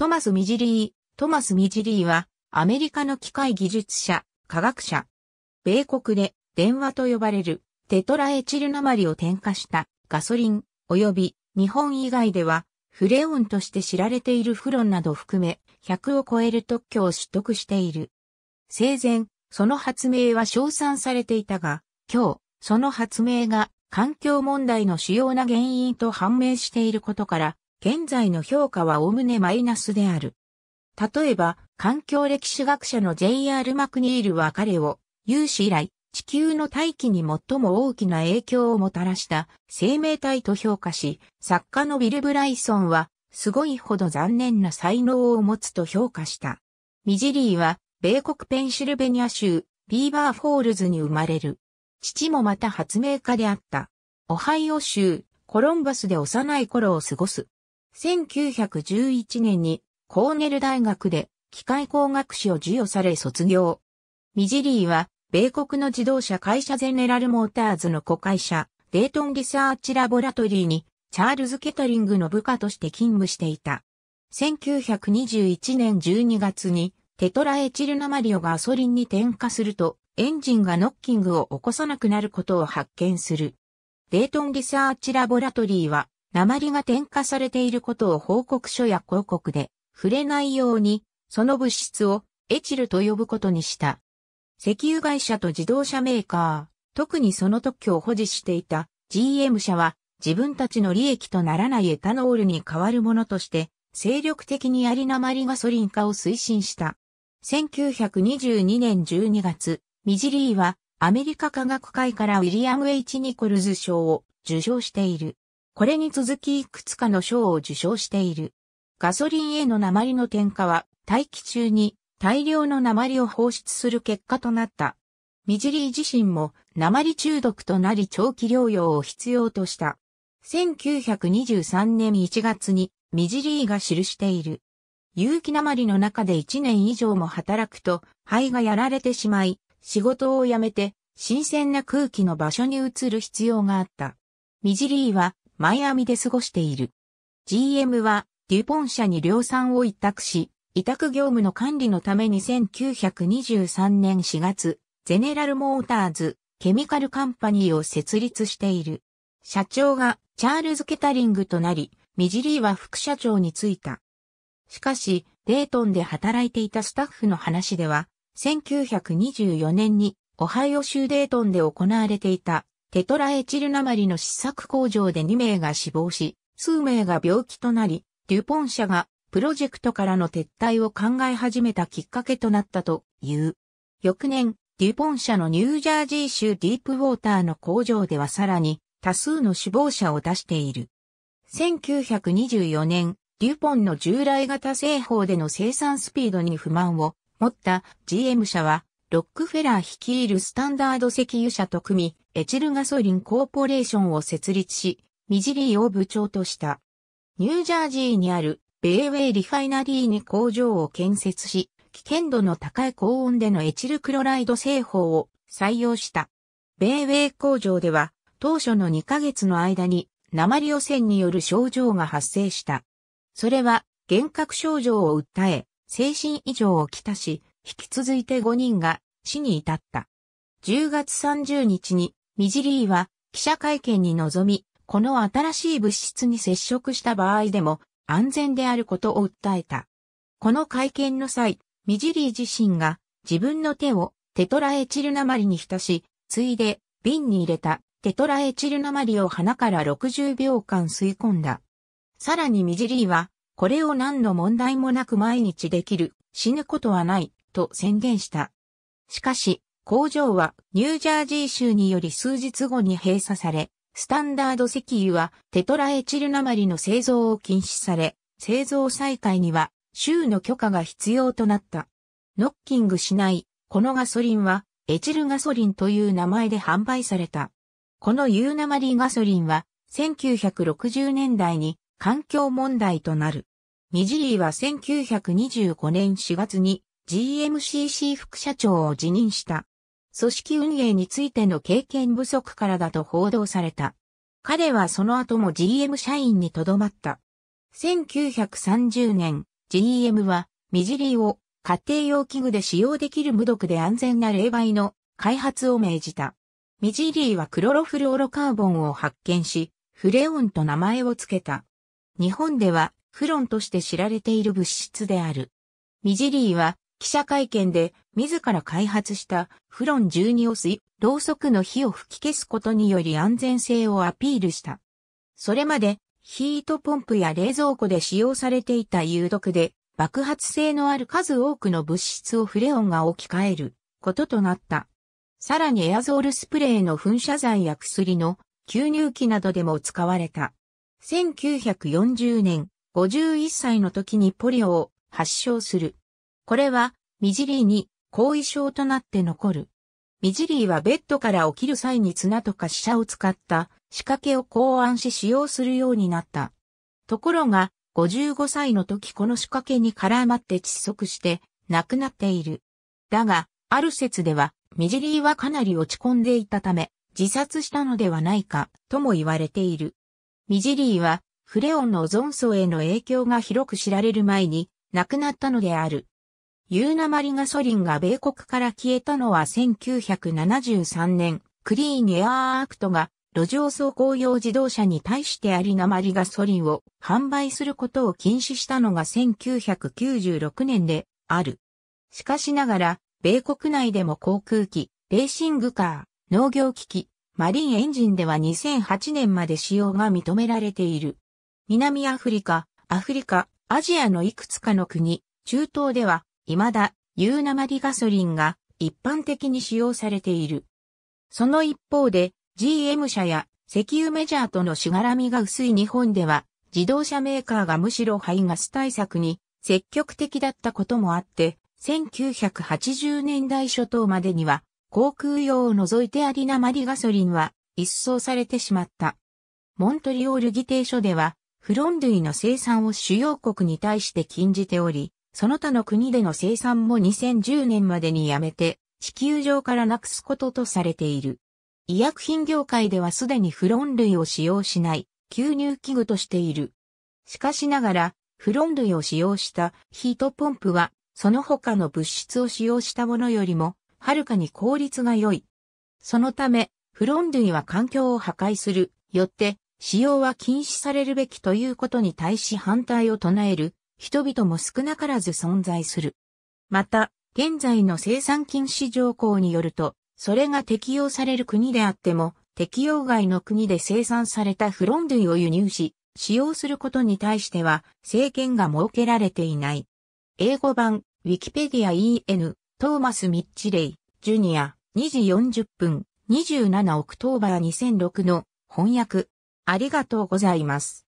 トマス・ミジリー。トマス・ミジリーは、アメリカの機械技術者、科学者。米国で、電話と呼ばれる、テトラエチル鉛を添加した、ガソリン、及び、日本以外では、フレオンとして知られているフロンなど含め、100を超える特許を取得している。生前、その発明は称賛されていたが、今日、その発明が環境問題の主要な原因と判明していることから、現在の評価はおむねマイナスである。例えば、環境歴史学者の J.R. マクニールは彼を、有史以来、地球の大気に最も大きな影響をもたらした生命体と評価し、作家のビル・ブライソンは、すごいほど残念な才能を持つと評価した。ミジリーは、米国ペンシルベニア州、ビーバーフォールズに生まれる。父もまた発明家であった。オハイオ州、コロンバスで幼い頃を過ごす。1911年にコーネル大学で機械工学士を授与され卒業。ミジリーは、米国の自動車会社ゼネラルモーターズの子会社、デイトンリサーチラボラトリーに、チャールズ・ケタリングの部下として勤務していた。1921年12月に、テトラエチルナマリがガソリンに点火すると、エンジンがノッキングを起こさなくなることを発見する。デイトンリサーチラボラトリーは、鉛が添加されていることを報告書や広告で触れないように、その物質をエチルと呼ぶことにした。石油会社と自動車メーカー、特にその特許を保持していた GM 社は自分たちの利益とならないエタノールに代わるものとして、精力的にアリ鉛ガソリン化を推進した。1922年12月、ミジリーはアメリカ科学会からウィリアム・ H・ ニコルズ賞を受賞している。これに続きいくつかの賞を受賞している。ガソリンへの鉛の添加は、大気中に大量の鉛を放出する結果となった。ミジリー自身も鉛中毒となり長期療養を必要とした。1923年1月にミジリーが記している。有機鉛の中で1年以上も働くと肺がやられてしまい、仕事を辞めて新鮮な空気の場所に移る必要があった。ミジリーはマイアミで過ごしている。GM はデュポン社に量産を委託し、委託業務の管理のために1923年4月、ゼネラルモーターズ、ケミカルカンパニーを設立している。社長がチャールズ・ケタリングとなり、ミジリーは副社長に就いた。しかし、デートンで働いていたスタッフの話では、1924年にオハイオ州デートンで行われていたテトラエチル鉛の試作工場で2名が死亡し、数名が病気となり、デュポン社がプロジェクトからの撤退を考え始めたきっかけとなったという。翌年、デュポン社のニュージャージー州ディープウォーターの工場ではさらに多数の死亡者を出している。1924年、デュポンの従来型製法での生産スピードに不満を持った GM 社は、ロックフェラー率いるスタンダード石油社と組み、エチルガソリンコーポレーションを設立し、ミジリーを部長とした。ニュージャージーにある米ウェイリファイナリーに工場を建設し、危険度の高い高温でのエチルクロライド製法を採用した。米ウェイ工場では当初の2ヶ月の間に鉛汚染による症状が発生した。それは幻覚症状を訴え、精神異常をきたし、引き続いて5人が死に至った。10月30日にミジリーは記者会見に臨み、この新しい物質に接触した場合でも安全であることを訴えた。この会見の際、ミジリー自身が自分の手をテトラエチル鉛に浸し、ついで瓶に入れたテトラエチル鉛を鼻から60秒間吸い込んだ。さらにミジリーは、これを何の問題もなく毎日できる、死ぬことはない、と宣言した。しかし、工場はニュージャージー州により数日後に閉鎖され、スタンダード石油はテトラエチル鉛の製造を禁止され、製造再開には州の許可が必要となった。ノッキングしない、このガソリンはエチルガソリンという名前で販売された。この U 鉛ナマリガソリンは1960年代に環境問題となる。ミジリーは1925年4月に GMCC 副社長を辞任した。組織運営についての経験不足からだと報道された。彼はその後も GM 社員にとどまった。1930年、GM は、ミジリーを家庭用器具で使用できる無毒で安全な冷媒の開発を命じた。ミジリーはクロロフルオロカーボンを発見し、フレオンと名前を付けた。日本ではフロンとして知られている物質である。ミジリーは記者会見で自ら開発したフロン12をい、ろうそくの火を吹き消すことにより安全性をアピールした。それまでヒートポンプや冷蔵庫で使用されていた有毒で爆発性のある数多くの物質をフレオンが置き換えることとなった。さらにエアゾールスプレーの噴射剤や薬の吸入器などでも使われた。1940年、51歳の時にポリオを発症する。これは、ミジリーに後遺症となって残る。ミジリーはベッドから起きる際に綱とか死者を使った仕掛けを考案し使用するようになった。ところが、55歳の時この仕掛けに絡まって窒息して亡くなっている。だが、ある説では、ミジリーはかなり落ち込んでいたため、自殺したのではないか、とも言われている。ミジリーは、フレオンのオゾン層への影響が広く知られる前に、亡くなったのである。ユーナマリガソリンが米国から消えたのは1973年、クリーンエアーアクトが路上走行用自動車に対してアリナマリガソリンを販売することを禁止したのが1996年である。しかしながら、米国内でも航空機、レーシングカー、農業機器、マリンエンジンでは2008年まで使用が認められている。南アフリカ、アフリカ、アジアのいくつかの国、中東では未だ、有鉛ガソリンが一般的に使用されている。その一方で、GM 社や石油メジャーとのしがらみが薄い日本では、自動車メーカーがむしろ排ガス対策に積極的だったこともあって、1980年代初頭までには、航空用を除いてあり鉛ガソリンは一掃されてしまった。モントリオール議定書では、フロン類の生産を主要国に対して禁じており、その他の国での生産も2010年までにやめて、地球上からなくすこととされている。医薬品業界ではすでにフロン類を使用しない、吸入器具としている。しかしながら、フロン類を使用したヒートポンプは、その他の物質を使用したものよりも、はるかに効率が良い。そのため、フロン類は環境を破壊する、よって、使用は禁止されるべきということに対し反対を唱える人々も少なからず存在する。また、現在の生産禁止条項によると、それが適用される国であっても、適用外の国で生産されたフロン類を輸入し、使用することに対しては、制限が設けられていない。英語版、ウィキペディア EN、トーマス・ミッチレイ、ジュニア、2時40分、27オクトーバー2006の翻訳。ありがとうございます。